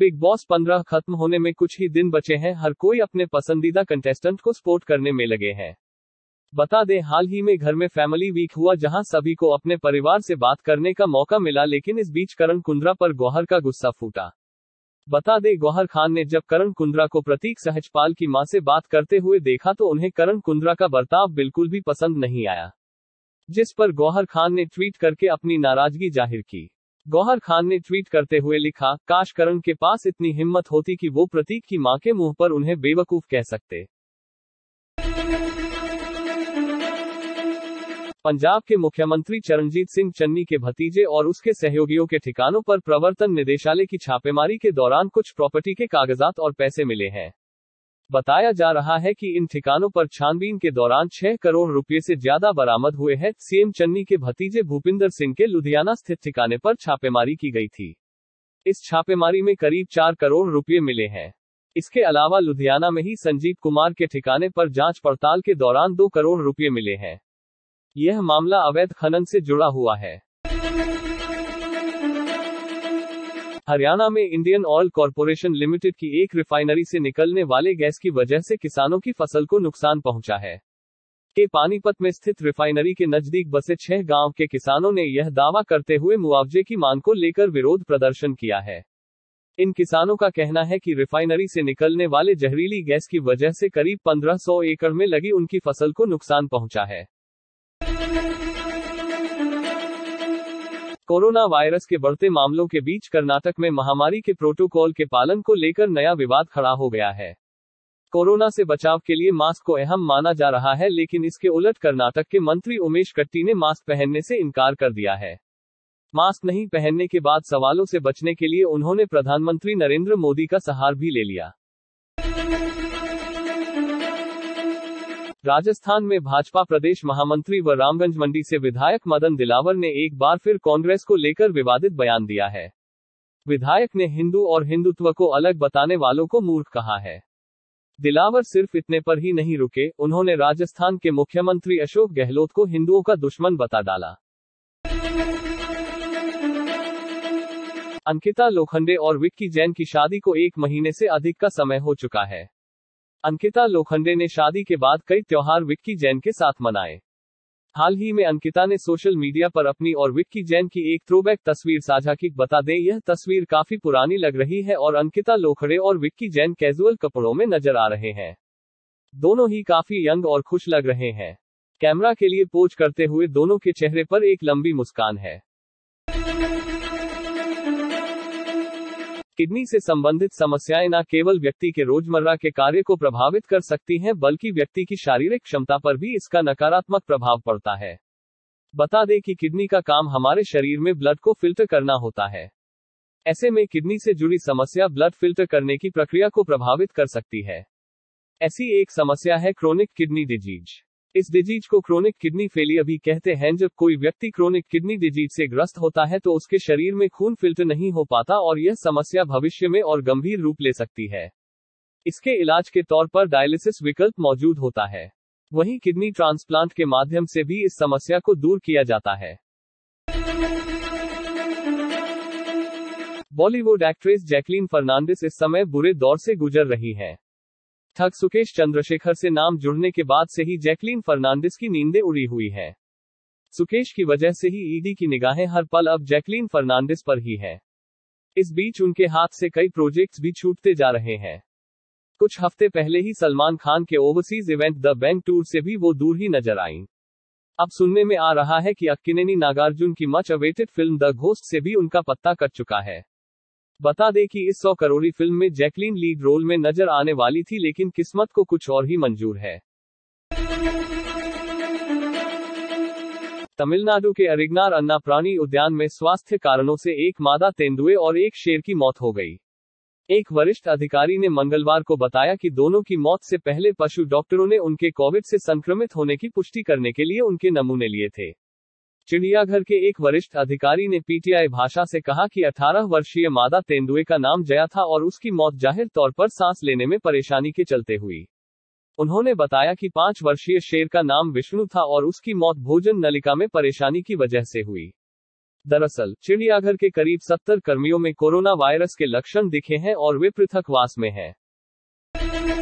Big boss 15 खत्म होने में कुछ ही दिन बचे हैं हर कोई अपने पसंदीदा कंटेस्टेंट को सपोर्ट करने में लगे हैं बता दें हाल ही में घर में फैमिली वीक हुआ जहां सभी को अपने परिवार से बात करने का मौका मिला लेकिन इस बीच करण कुंद्रा पर गौहर का गुस्सा फूटा बता दें गौहर खान ने जब करण कुंद्रा को प्रतीक सहजपाल की मां से बात करते हुए देखा तो उन्हें करण कुंद्रा का बर्ताव बिल्कुल भी पसंद नहीं आया जिस पर गौहर खान ने ट्वीट करके अपनी नाराजगी जाहिर की गौहर खान ने ट्वीट करते हुए लिखा काश करण के पास इतनी हिम्मत होती कि वो प्रतीक की मां के मुंह पर उन्हें बेवकूफ कह सकते पंजाब के मुख्यमंत्री चरणजीत सिंह चन्नी के भतीजे और उसके सहयोगियों के ठिकानों पर प्रवर्तन निदेशालय की छापेमारी के दौरान कुछ प्रॉपर्टी के कागजात और पैसे मिले हैं बताया जा रहा है कि इन ठिकानों पर छानबीन के दौरान 6 करोड़ रुपए से ज्यादा बरामद हुए हैं सीएम चन्नी के भतीजे भूपिंदर सिंह के लुधियाना स्थित ठिकाने पर छापेमारी की गई थी इस छापेमारी में करीब चार करोड़ रुपए मिले हैं इसके अलावा लुधियाना में ही संजीव कुमार के ठिकाने पर जाँच पड़ताल के दौरान दो करोड़ रुपये मिले हैं यह मामला अवैध खनन से जुड़ा हुआ है हरियाणा में इंडियन ऑयल कॉरपोरेशन लिमिटेड की एक रिफाइनरी से निकलने वाले गैस की वजह से किसानों की फसल को नुकसान पहुंचा है के पानीपत में स्थित रिफाइनरी के नजदीक बसे छह गांव के किसानों ने यह दावा करते हुए मुआवजे की मांग को लेकर विरोध प्रदर्शन किया है इन किसानों का कहना है कि रिफाइनरी से निकलने वाले जहरीली गैस की वजह से करीब 1500 एकड़ में लगी उनकी फसल को नुकसान पहुंचा है कोरोना वायरस के बढ़ते मामलों के बीच कर्नाटक में महामारी के प्रोटोकॉल के पालन को लेकर नया विवाद खड़ा हो गया है कोरोना से बचाव के लिए मास्क को अहम माना जा रहा है लेकिन इसके उलट कर्नाटक के मंत्री उमेश कट्टी ने मास्क पहनने से इनकार कर दिया है मास्क नहीं पहनने के बाद सवालों से बचने के लिए उन्होंने प्रधानमंत्री नरेंद्र मोदी का सहार भी ले लिया राजस्थान में भाजपा प्रदेश महामंत्री व रामगंज मंडी से विधायक मदन दिलावर ने एक बार फिर कांग्रेस को लेकर विवादित बयान दिया है विधायक ने हिंदू और हिंदुत्व को अलग बताने वालों को मूर्ख कहा है दिलावर सिर्फ इतने पर ही नहीं रुके उन्होंने राजस्थान के मुख्यमंत्री अशोक गहलोत को हिंदुओं का दुश्मन बता डाला अंकिता लोखंडे और विक्की जैन की शादी को एक महीने से अधिक का समय हो चुका है अंकिता लोखंडे ने शादी के बाद कई त्योहार विक्की जैन के साथ मनाए हाल ही में अंकिता ने सोशल मीडिया पर अपनी और विक्की जैन की एक थ्रोबैक तस्वीर साझा की बता दें यह तस्वीर काफी पुरानी लग रही है और अंकिता लोखड़े और विक्की जैन कैजुअल कपड़ों में नजर आ रहे हैं दोनों ही काफी यंग और खुश लग रहे हैं कैमरा के लिए पोज करते हुए दोनों के चेहरे पर एक लंबी मुस्कान है किडनी से संबंधित समस्याएं न केवल व्यक्ति के रोजमर्रा के कार्य को प्रभावित कर सकती हैं बल्कि व्यक्ति की शारीरिक क्षमता पर भी इसका नकारात्मक प्रभाव पड़ता है बता दें कि किडनी का काम हमारे शरीर में ब्लड को फिल्टर करना होता है ऐसे में किडनी से जुड़ी समस्या ब्लड फिल्टर करने की प्रक्रिया को प्रभावित कर सकती है ऐसी एक समस्या है क्रोनिक किडनी डिजीज इस डिजीज को क्रोनिक किडनी फेलियर भी कहते हैं जब कोई व्यक्ति क्रोनिक किडनी डिजीज से ग्रस्त होता है तो उसके शरीर में खून फिल्टर नहीं हो पाता और यह समस्या भविष्य में और गंभीर रूप ले सकती है इसके इलाज के तौर पर डायलिसिस विकल्प मौजूद होता है वहीं किडनी ट्रांसप्लांट के माध्यम से भी इस समस्या को दूर किया जाता है बॉलीवुड एक्ट्रेस जैकलीन फर्नांडिस इस समय बुरे दौर से गुजर रही हैं। ठग सुकेश चंद्रशेखर से नाम जुड़ने के बाद से ही जैकलीन फर्नांडिस की नींदें उड़ी हुई हैं सुकेश की वजह से ही ईडी की निगाहें हर पल अब जैकलीन फर्नांडिस पर ही है इस बीच उनके हाथ से कई प्रोजेक्ट्स भी छूटते जा रहे हैं कुछ हफ्ते पहले ही सलमान खान के overseas event Dabangg tour से भी वो दूर ही नजर आईं अब सुनने में आ रहा है कि अक्किनेनी नागार्जुन की much awaited film The Ghost से भी उनका पत्ता कट चुका है बता दें कि इस सौ करोड़ी फिल्म में जैकलीन लीड रोल में नजर आने वाली थी लेकिन किस्मत को कुछ और ही मंजूर है तमिलनाडु के अरिगनार अन्ना प्राणी उद्यान में स्वास्थ्य कारणों से एक मादा तेंदुए और एक शेर की मौत हो गई एक वरिष्ठ अधिकारी ने मंगलवार को बताया कि दोनों की मौत से पहले पशु डॉक्टरों ने उनके कोविड से संक्रमित होने की पुष्टि करने के लिए उनके नमूने लिए थे चिड़ियाघर के एक वरिष्ठ अधिकारी ने पीटीआई भाषा से कहा कि 18 वर्षीय मादा तेंदुए का नाम जया था और उसकी मौत जाहिर तौर पर सांस लेने में परेशानी के चलते हुई उन्होंने बताया कि पांच वर्षीय शेर का नाम विष्णु था और उसकी मौत भोजन नलिका में परेशानी की वजह से हुई दरअसल चिड़ियाघर के करीब सत्तर कर्मियों में कोरोना वायरस के लक्षण दिखे हैं और वे पृथकवास में हैं